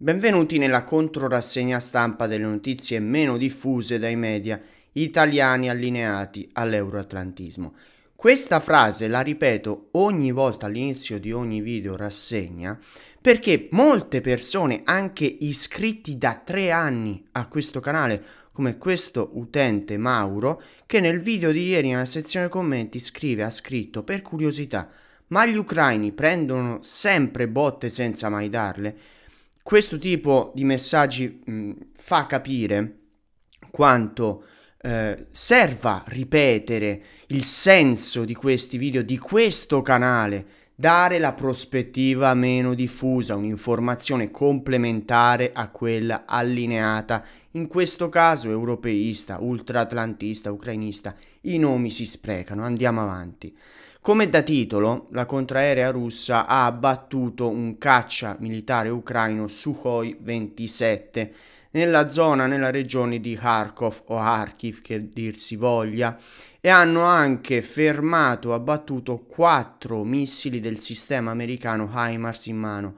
Benvenuti nella controrassegna stampa delle notizie meno diffuse dai media italiani allineati all'euroatlantismo. Questa frase la ripeto ogni volta all'inizio di ogni video rassegna perché molte persone, anche iscritti da tre anni a questo canale, come questo utente Mauro, che nel video di ieri nella sezione commenti scrive, ha scritto per curiosità, ma gli ucraini prendono sempre botte senza mai darle? Questo tipo di messaggi mh, mm, fa capire quanto eh, serva ripetere il senso di questi video, di questo canale, dare la prospettiva meno diffusa, un'informazione complementare a quella allineata, in questo caso europeista, ultraatlantista, ucrainista, i nomi si sprecano, andiamo avanti. Come da titolo, la contraerea russa ha abbattuto un caccia militare ucraino Sukhoi 27 nella zona, nella regione di Kharkov o Kharkiv che dir si voglia, e hanno anche fermato, abbattuto quattro missili del sistema americano HIMARS in mano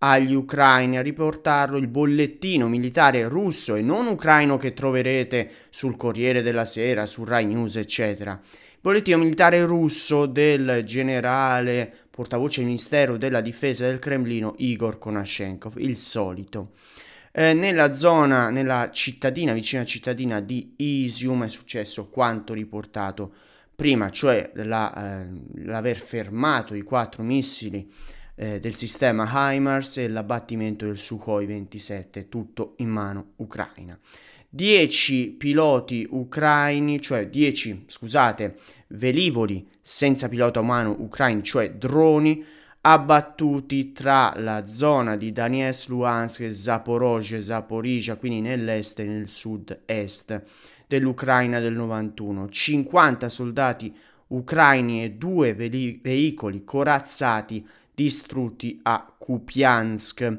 agli ucraini a riportarlo il bollettino militare russo e non ucraino che troverete sul Corriere della Sera, su Rai News, eccetera. Il bollettino militare russo del generale portavoce del Ministero della Difesa del Cremlino Igor Konashenkov, il solito. Eh, nella zona, nella cittadina, vicina cittadina di Isium è successo quanto riportato prima, cioè la, eh, l'aver fermato i quattro missili eh, del sistema HIMARS e l'abbattimento del Sukhoi 27, tutto in mano ucraina. 10 piloti ucraini, cioè 10, scusate, velivoli senza pilota umano ucraini, cioè droni, abbattuti tra la zona di Donetsk, Luhansk, Zaporozhye, Zaporizia, quindi nell'est e nel sud-est dell'Ucraina del 91. 50 soldati ucraini e due veicoli corazzati distrutti a Kupiansk.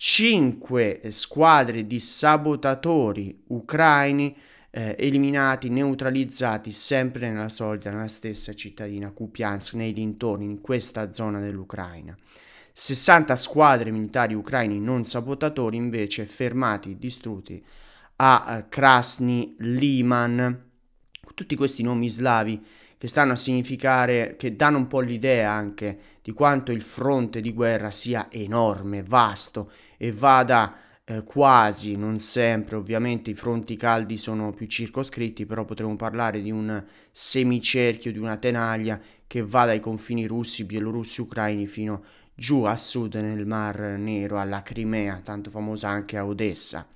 5 eh, squadre di sabotatori ucraini eh, eliminati, neutralizzati sempre nella solita, nella stessa cittadina Kupiansk, nei dintorni, in questa zona dell'Ucraina. 60 squadre militari ucraini non sabotatori invece fermati, distrutti a eh, Krasny Liman. Tutti questi nomi slavi che stanno a significare, che danno un po' l'idea anche di quanto il fronte di guerra sia enorme, vasto e vada eh, quasi, non sempre, ovviamente i fronti caldi sono più circoscritti, però potremmo parlare di un semicerchio, di una tenaglia che va dai confini russi, bielorussi, ucraini fino giù a sud nel Mar Nero, alla Crimea, tanto famosa anche a Odessa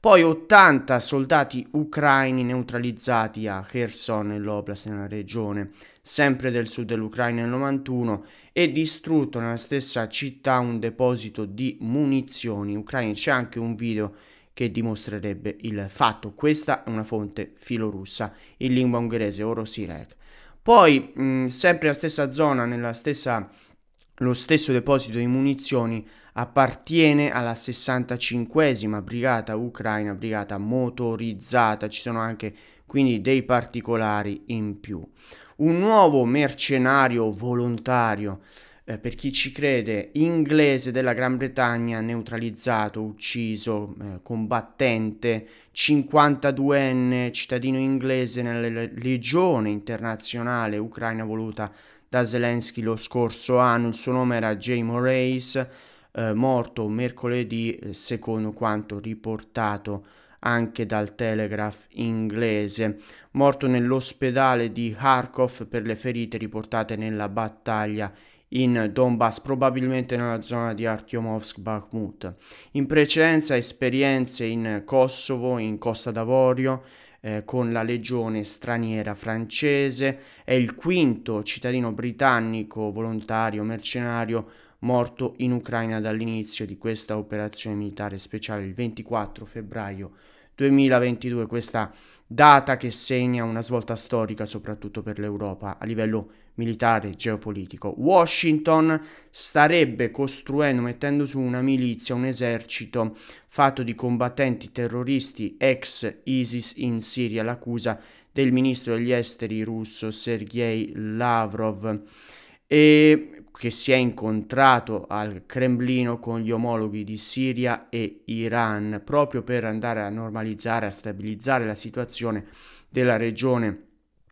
poi 80 soldati ucraini neutralizzati a Kherson e l'Oblast nella regione, sempre del sud dell'Ucraina nel 91, e distrutto nella stessa città un deposito di munizioni ucraine. C'è anche un video che dimostrerebbe il fatto. Questa è una fonte filorussa in lingua ungherese, Orosirek. Poi, mh, sempre nella stessa zona, nella stessa lo stesso deposito di munizioni appartiene alla 65 brigata ucraina, brigata motorizzata, ci sono anche quindi dei particolari in più. Un nuovo mercenario volontario, eh, per chi ci crede, inglese della Gran Bretagna, neutralizzato, ucciso, eh, combattente, 52enne, cittadino inglese nella Legione Internazionale Ucraina voluta da Zelensky lo scorso anno, il suo nome era Jay Moraes, eh, morto mercoledì, eh, secondo quanto riportato anche dal Telegraph inglese, morto nell'ospedale di Kharkov per le ferite riportate nella battaglia in Donbass, probabilmente nella zona di Artyomovsk-Bakhmut. In precedenza esperienze in Kosovo, in Costa d'Avorio, eh, con la legione straniera francese, è il quinto cittadino britannico volontario mercenario morto in Ucraina dall'inizio di questa operazione militare speciale il 24 febbraio 2022, questa data che segna una svolta storica soprattutto per l'Europa a livello militare e geopolitico. Washington starebbe costruendo, mettendo su una milizia, un esercito fatto di combattenti terroristi ex ISIS in Siria, l'accusa del ministro degli esteri russo Sergei Lavrov. E che si è incontrato al Cremlino con gli omologhi di Siria e Iran proprio per andare a normalizzare, a stabilizzare la situazione della regione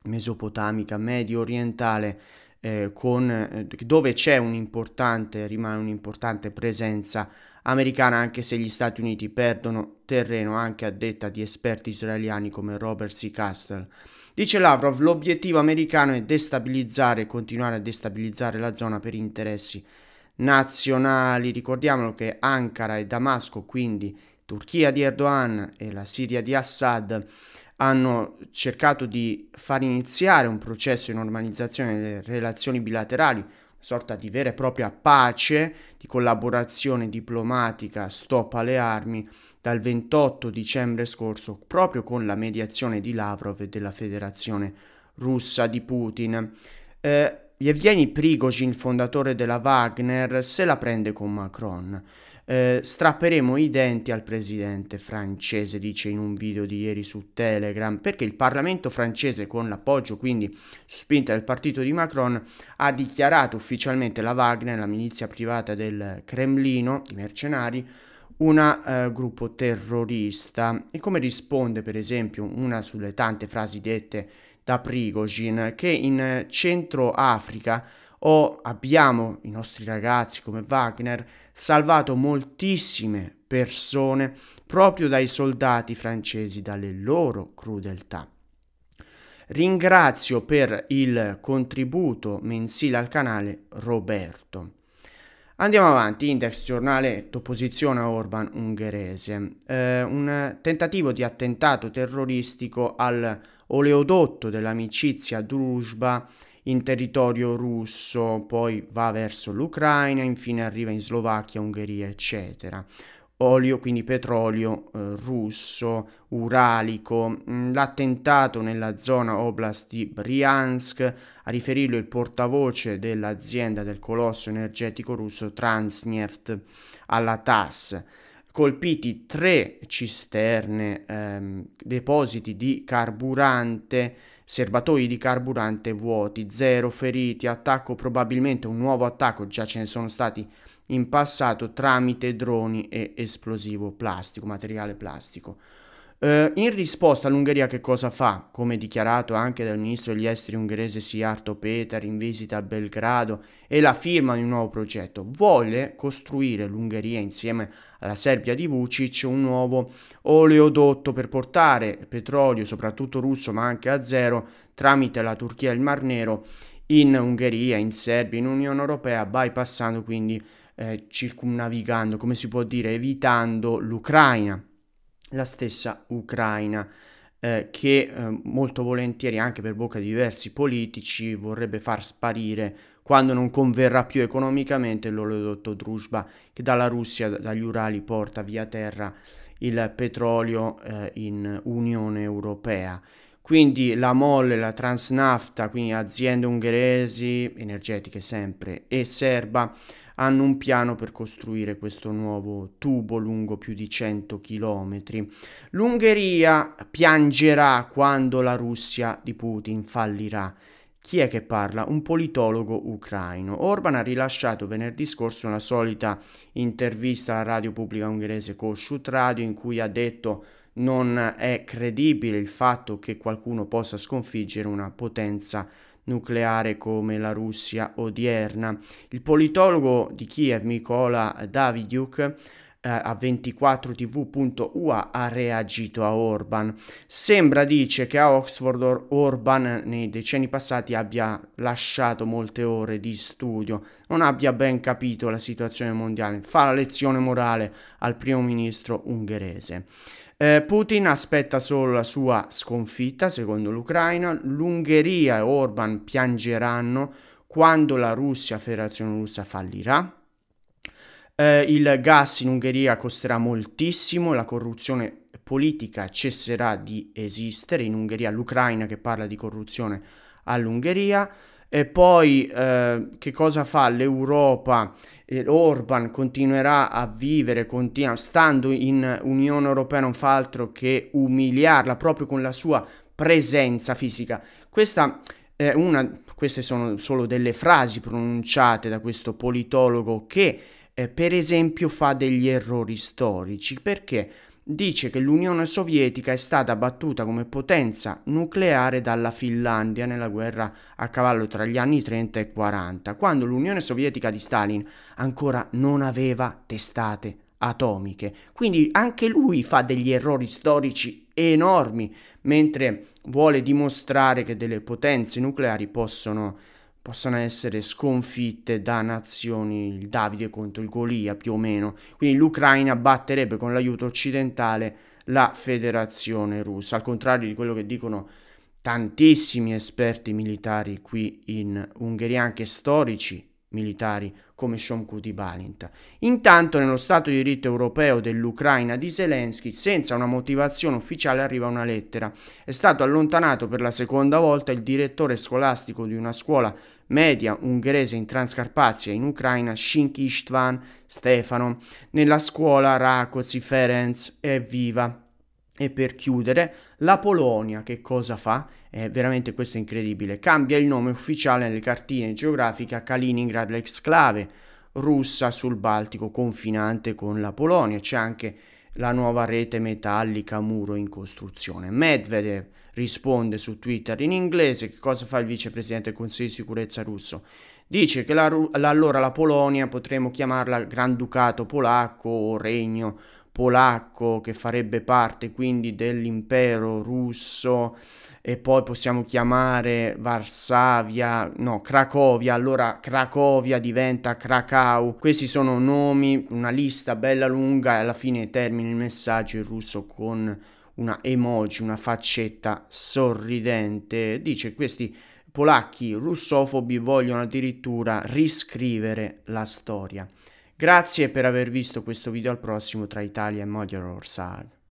mesopotamica, medio orientale, eh, con, eh, dove c'è un'importante, rimane un'importante presenza americana anche se gli Stati Uniti perdono terreno anche a detta di esperti israeliani come Robert C. Castell Dice Lavrov, l'obiettivo americano è destabilizzare e continuare a destabilizzare la zona per interessi nazionali. Ricordiamolo che Ankara e Damasco, quindi Turchia di Erdogan e la Siria di Assad, hanno cercato di far iniziare un processo di normalizzazione delle relazioni bilaterali, una sorta di vera e propria pace, di collaborazione diplomatica, stop alle armi dal 28 dicembre scorso proprio con la mediazione di Lavrov e della Federazione russa di Putin. Eh, Yevgeny Prigozhin, fondatore della Wagner, se la prende con Macron. Eh, strapperemo i denti al presidente francese, dice in un video di ieri su Telegram, perché il Parlamento francese, con l'appoggio quindi spinta del partito di Macron, ha dichiarato ufficialmente la Wagner, la milizia privata del Cremlino, i mercenari, un eh, gruppo terrorista e come risponde per esempio una sulle tante frasi dette da Prigogine che in eh, Centro Africa o oh, abbiamo i nostri ragazzi come Wagner salvato moltissime persone proprio dai soldati francesi, dalle loro crudeltà. Ringrazio per il contributo mensile al canale Roberto. Andiamo avanti, Index giornale d'opposizione a Orban ungherese. Eh, un tentativo di attentato terroristico al oleodotto dell'amicizia Druzhba in territorio russo, poi va verso l'Ucraina, infine arriva in Slovacchia, Ungheria, eccetera olio, quindi petrolio eh, russo, uralico. Mm, l'attentato nella zona Oblast di Briansk, a riferirlo il portavoce dell'azienda del colosso energetico russo Transneft alla TAS. Colpiti tre cisterne, ehm, depositi di carburante, serbatoi di carburante vuoti, zero feriti, attacco probabilmente un nuovo attacco, già ce ne sono stati in passato tramite droni e esplosivo plastico, materiale plastico. Eh, in risposta l'Ungheria che cosa fa? Come dichiarato anche dal ministro degli esteri ungherese Siarto Peter in visita a Belgrado e la firma di un nuovo progetto, vuole costruire l'Ungheria insieme alla Serbia di Vucic un nuovo oleodotto per portare petrolio, soprattutto russo ma anche a zero, tramite la Turchia e il Mar Nero in Ungheria, in Serbia, in Unione Europea, bypassando quindi eh, circumnavigando, come si può dire, evitando l'Ucraina, la stessa Ucraina. Eh, che eh, molto volentieri anche per bocca di diversi politici vorrebbe far sparire quando non converrà più economicamente l'oleodotto Druzhba che dalla Russia, dagli Urali, porta via terra il petrolio eh, in Unione Europea. Quindi la Molle, la Transnafta, quindi aziende ungheresi, energetiche sempre, e serba, hanno un piano per costruire questo nuovo tubo lungo più di 100 km. L'Ungheria piangerà quando la Russia di Putin fallirà. Chi è che parla? Un politologo ucraino. Orban ha rilasciato venerdì scorso una solita intervista alla radio pubblica ungherese Kossuth Radio in cui ha detto non è credibile il fatto che qualcuno possa sconfiggere una potenza nucleare come la Russia odierna. Il politologo di Kiev Mikola Daviduk eh, a 24tv.ua ha reagito a Orban. Sembra, dice, che a Oxford Or Orban nei decenni passati abbia lasciato molte ore di studio, non abbia ben capito la situazione mondiale, fa la lezione morale al primo ministro ungherese. Eh, Putin aspetta solo la sua sconfitta, secondo l'Ucraina. L'Ungheria e Orban piangeranno quando la Russia, Federazione Russa, fallirà. Eh, il gas in Ungheria costerà moltissimo, la corruzione politica cesserà di esistere in Ungheria, l'Ucraina che parla di corruzione all'Ungheria. E poi eh, che cosa fa l'Europa? Eh, Orban continuerà a vivere, continua, stando in Unione Europea non fa altro che umiliarla proprio con la sua presenza fisica. Questa è una, queste sono solo delle frasi pronunciate da questo politologo che eh, per esempio fa degli errori storici perché dice che l'Unione Sovietica è stata battuta come potenza nucleare dalla Finlandia nella guerra a cavallo tra gli anni 30 e 40, quando l'Unione Sovietica di Stalin ancora non aveva testate atomiche. Quindi anche lui fa degli errori storici enormi mentre vuole dimostrare che delle potenze nucleari possono possano essere sconfitte da nazioni, il Davide contro il Golia più o meno. Quindi l'Ucraina batterebbe con l'aiuto occidentale la federazione russa, al contrario di quello che dicono tantissimi esperti militari qui in Ungheria, anche storici militari come Shomkuti Balint. Intanto nello Stato di diritto europeo dell'Ucraina di Zelensky, senza una motivazione ufficiale, arriva una lettera. È stato allontanato per la seconda volta il direttore scolastico di una scuola media ungherese in Transcarpazia, in Ucraina, Shinki Istvan Stefano, nella scuola Rakozi Ferenc e Viva e per chiudere, la Polonia che cosa fa? Eh, veramente questo è incredibile. Cambia il nome ufficiale nelle cartine geografiche a Kaliningrad, l'exclave russa sul Baltico confinante con la Polonia. C'è anche la nuova rete metallica muro in costruzione. Medvedev risponde su Twitter in inglese. Che cosa fa il vicepresidente del Consiglio di sicurezza russo? Dice che la, allora la Polonia potremmo chiamarla Granducato polacco o Regno polacco che farebbe parte quindi dell'impero russo e poi possiamo chiamare Varsavia, no, Cracovia, allora Cracovia diventa Cracau. Questi sono nomi, una lista bella lunga e alla fine termina il messaggio in russo con una emoji, una faccetta sorridente. Dice questi polacchi russofobi vogliono addirittura riscrivere la storia. Grazie per aver visto questo video, al prossimo tra Italia e Magyar Ország.